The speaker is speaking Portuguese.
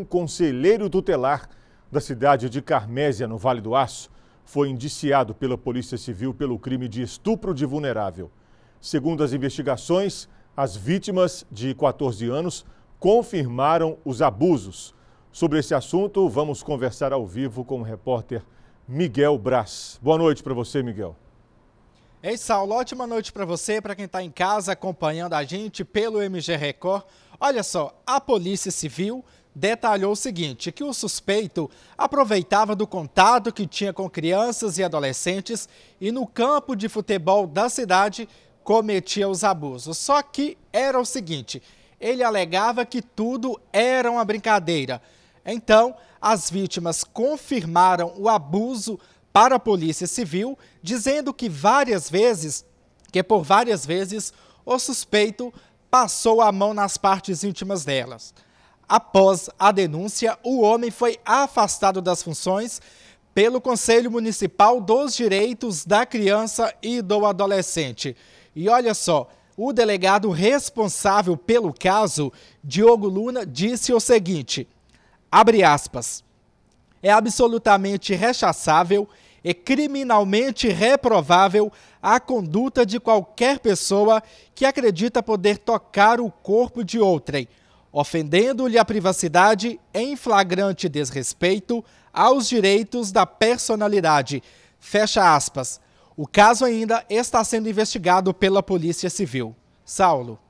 Um conselheiro tutelar da cidade de Carmésia, no Vale do Aço, foi indiciado pela Polícia Civil pelo crime de estupro de vulnerável. Segundo as investigações, as vítimas de 14 anos confirmaram os abusos. Sobre esse assunto, vamos conversar ao vivo com o repórter Miguel Braz. Boa noite para você, Miguel. Ei, Saulo, ótima noite para você, para quem está em casa acompanhando a gente pelo MG Record. Olha só, a Polícia Civil detalhou o seguinte: que o suspeito aproveitava do contato que tinha com crianças e adolescentes e no campo de futebol da cidade cometia os abusos. Só que era o seguinte: ele alegava que tudo era uma brincadeira. Então, as vítimas confirmaram o abuso para a Polícia Civil, dizendo que várias vezes, que por várias vezes, o suspeito passou a mão nas partes íntimas delas. Após a denúncia, o homem foi afastado das funções pelo Conselho Municipal dos Direitos da Criança e do Adolescente. E olha só, o delegado responsável pelo caso, Diogo Luna, disse o seguinte: abre aspas. É absolutamente rechaçável é criminalmente reprovável a conduta de qualquer pessoa que acredita poder tocar o corpo de outrem, ofendendo-lhe a privacidade em flagrante desrespeito aos direitos da personalidade. Fecha aspas. O caso ainda está sendo investigado pela Polícia Civil. Saulo.